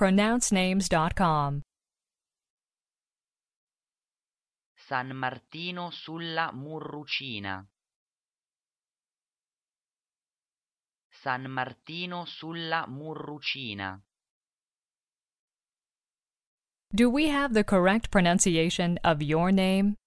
pronouncenames.com. San Martino sulla Murrucina. San Martino sulla Murrucina. Do we have the correct pronunciation of your name?